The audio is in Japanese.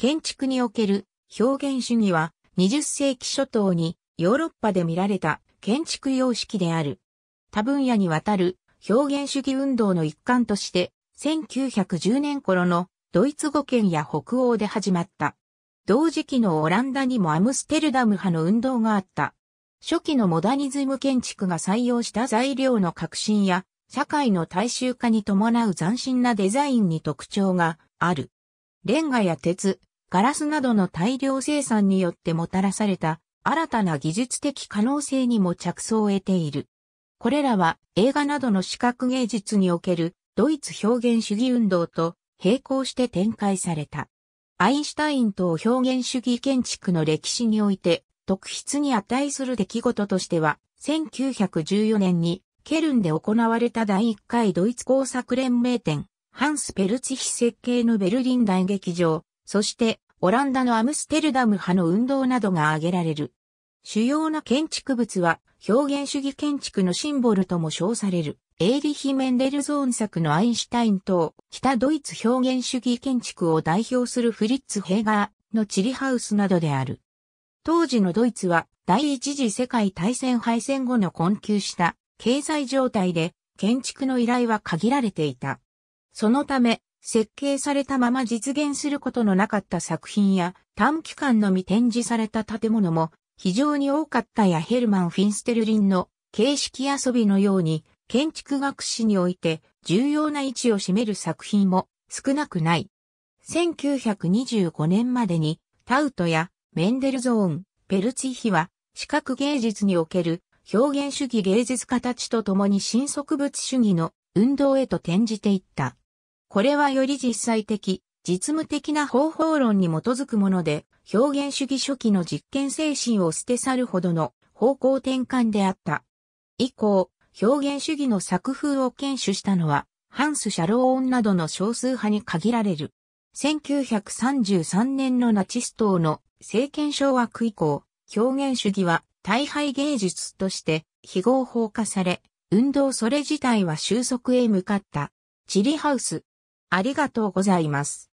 建築における表現主義は20世紀初頭にヨーロッパで見られた建築様式である。多分野にわたる表現主義運動の一環として1910年頃のドイツ語圏や北欧で始まった。同時期のオランダにもアムステルダム派の運動があった。初期のモダニズム建築が採用した材料の革新や社会の大衆化に伴う斬新なデザインに特徴がある。レンガや鉄、ガラスなどの大量生産によってもたらされた新たな技術的可能性にも着想を得ている。これらは映画などの視覚芸術におけるドイツ表現主義運動と並行して展開された。アインシュタインと表現主義建築の歴史において特筆に値する出来事としては、1914年にケルンで行われた第1回ドイツ工作連盟展、ハンス・ペルツヒ設計のベルリン大劇場、そして、オランダのアムステルダム派の運動などが挙げられる。主要な建築物は、表現主義建築のシンボルとも称される、エーリヒ・メンデルゾーン作のアインシュタイン等、北ドイツ表現主義建築を代表するフリッツ・ヘーガーのチリハウスなどである。当時のドイツは、第一次世界大戦敗戦後の困窮した経済状態で、建築の依頼は限られていた。そのため、設計されたまま実現することのなかった作品や短期間のみ展示された建物も非常に多かったやヘルマン・フィンステルリンの形式遊びのように建築学史において重要な位置を占める作品も少なくない。1925年までにタウトやメンデルゾーン、ペルツィヒは視覚芸術における表現主義芸術家たちと共に新植物主義の運動へと転じていった。これはより実際的、実務的な方法論に基づくもので、表現主義初期の実験精神を捨て去るほどの方向転換であった。以降、表現主義の作風を堅守したのは、ハンス・シャローオンなどの少数派に限られる。1933年のナチス党の政権掌握以降、表現主義は大敗芸術として非合法化され、運動それ自体は収束へ向かった。チリハウス、ありがとうございます。